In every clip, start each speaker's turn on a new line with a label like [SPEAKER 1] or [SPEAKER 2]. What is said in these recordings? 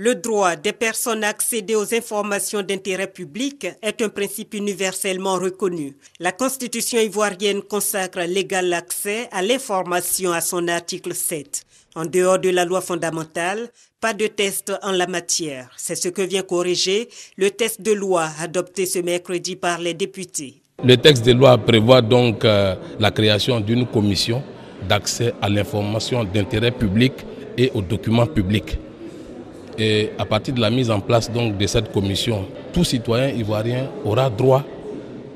[SPEAKER 1] Le droit des personnes à accéder aux informations d'intérêt public est un principe universellement reconnu. La Constitution ivoirienne consacre l'égal accès à l'information à son article 7. En dehors de la loi fondamentale, pas de test en la matière. C'est ce que vient corriger le test de loi adopté ce mercredi par les députés.
[SPEAKER 2] Le texte de loi prévoit donc euh, la création d'une commission d'accès à l'information d'intérêt public et aux documents publics. Et à partir de la mise en place donc de cette commission, tout citoyen ivoirien aura droit,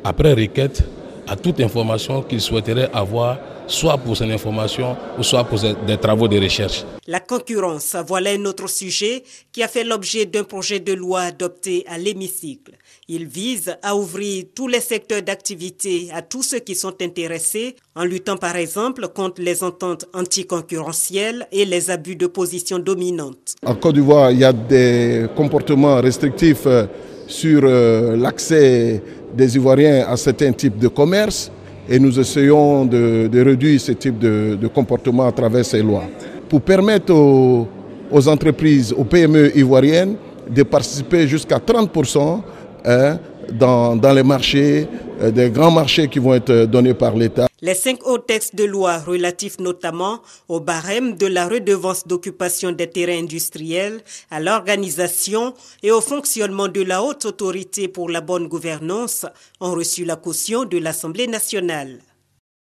[SPEAKER 2] après requête, à toute information qu'il souhaiterait avoir, soit pour son information ou soit pour des travaux de recherche.
[SPEAKER 1] La concurrence, voilà un autre sujet qui a fait l'objet d'un projet de loi adopté à l'hémicycle. Il vise à ouvrir tous les secteurs d'activité à tous ceux qui sont intéressés en luttant par exemple contre les ententes anticoncurrentielles et les abus de position dominante.
[SPEAKER 3] En Côte d'Ivoire, il y a des comportements restrictifs euh, sur euh, l'accès des Ivoiriens à certains types de commerce et nous essayons de, réduire ce type de, de, comportement à travers ces lois. Pour permettre aux, entreprises, aux PME ivoiriennes de participer jusqu'à 30% hein, dans, dans les marchés, euh, des grands marchés qui vont être euh, donnés par l'État.
[SPEAKER 1] Les cinq autres textes de loi relatifs notamment au barème de la redevance d'occupation des terrains industriels, à l'organisation et au fonctionnement de la haute autorité pour la bonne gouvernance ont reçu la caution de l'Assemblée nationale.